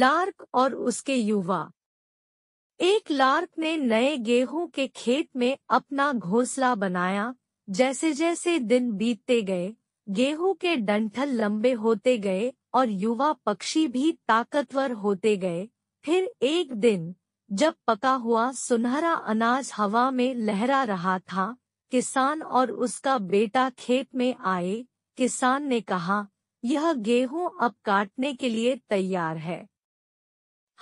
lark और उसके युवा एक लार्क ने नए गेहूं के खेत में अपना घोंसला बनाया जैसे जैसे दिन बीतते गए गेहूं के डंठल लंबे होते गए और युवा पक्षी भी ताकतवर होते गए फिर एक दिन जब पका हुआ सुनहरा अनाज हवा में लहरा रहा था किसान और उसका बेटा खेत में आए किसान ने कहा यह गेहूं अब काटने के लिए तैयार है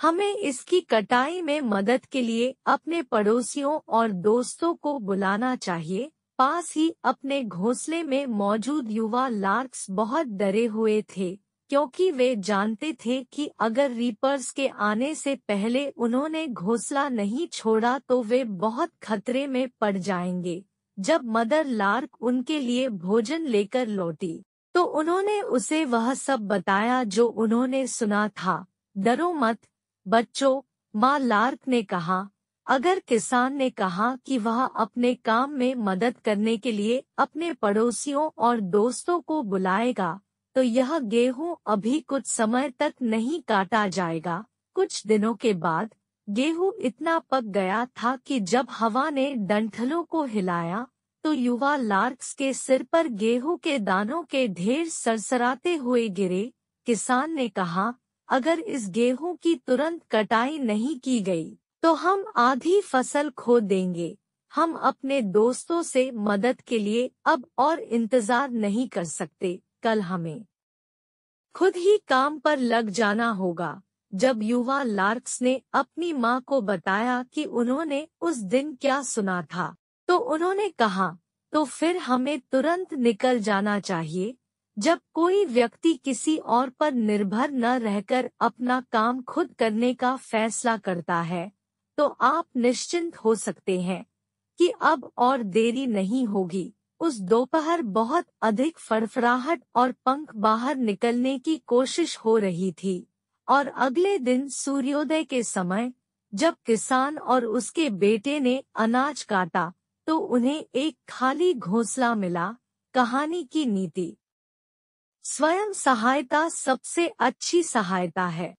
हमें इसकी कटाई में मदद के लिए अपने पड़ोसियों और दोस्तों को बुलाना चाहिए पास ही अपने घोंसले में मौजूद युवा लार्क्स बहुत डरे हुए थे क्योंकि वे जानते थे कि अगर रीपर्स के आने से पहले उन्होंने घोंसला नहीं छोड़ा तो वे बहुत खतरे में पड़ जाएंगे जब मदर लार्क उनके लिए भोजन लेकर लौटी तो उन्होंने उसे वह सब बताया जो उन्होंने सुना था डरो मत बच्चों माँ लार्क ने कहा अगर किसान ने कहा कि वह अपने काम में मदद करने के लिए अपने पड़ोसियों और दोस्तों को बुलाएगा तो यह गेहूं अभी कुछ समय तक नहीं काटा जाएगा कुछ दिनों के बाद गेहूं इतना पक गया था कि जब हवा ने डंठलों को हिलाया तो युवा लार्क्स के सिर पर गेहूं के दानों के ढेर सरसराते हुए गिरे किसान ने कहा अगर इस गेहूं की तुरंत कटाई नहीं की गई तो हम आधी फसल खो देंगे हम अपने दोस्तों से मदद के लिए अब और इंतजार नहीं कर सकते कल हमें खुद ही काम पर लग जाना होगा जब युवा लार्क्स ने अपनी माँ को बताया कि उन्होंने उस दिन क्या सुना था तो उन्होंने कहा तो फिर हमें तुरंत निकल जाना चाहिए जब कोई व्यक्ति किसी और पर निर्भर न रहकर अपना काम खुद करने का फैसला करता है तो आप निश्चिंत हो सकते हैं कि अब और देरी नहीं होगी उस दोपहर बहुत अधिक फड़फड़ाहट और पंख बाहर निकलने की कोशिश हो रही थी और अगले दिन सूर्योदय के समय जब किसान और उसके बेटे ने अनाज काटा तो उन्हें एक खाली घोंसला मिला कहानी की नीति स्वयं सहायता सबसे अच्छी सहायता है